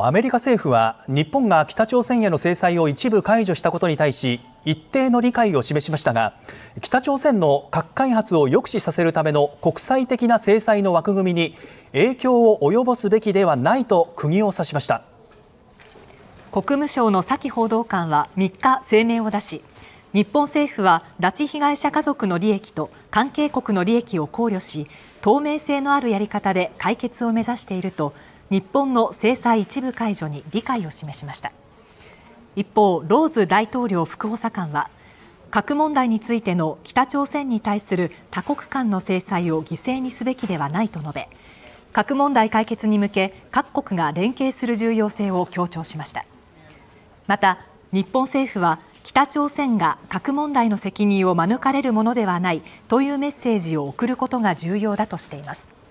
アメリカ政府は日本が北朝鮮への制裁を一部解除したことに対し一定の理解を示しましたが北朝鮮の核開発を抑止させるための国際的な制裁の枠組みに影響を及ぼすべきではないと釘を刺しました国務省の先報道官は3日声明を出し日本政府は拉致被害者家族の利益と関係国の利益を考慮し透明性のあるやり方で解決を目指していると日本の制裁一部解除に理解を示しました一方ローズ大統領副補佐官は核問題についての北朝鮮に対する多国間の制裁を犠牲にすべきではないと述べ核問題解決に向け各国が連携する重要性を強調しましたまた日本政府は北朝鮮が核問題の責任を免れるものではないというメッセージを送ることが重要だとしています。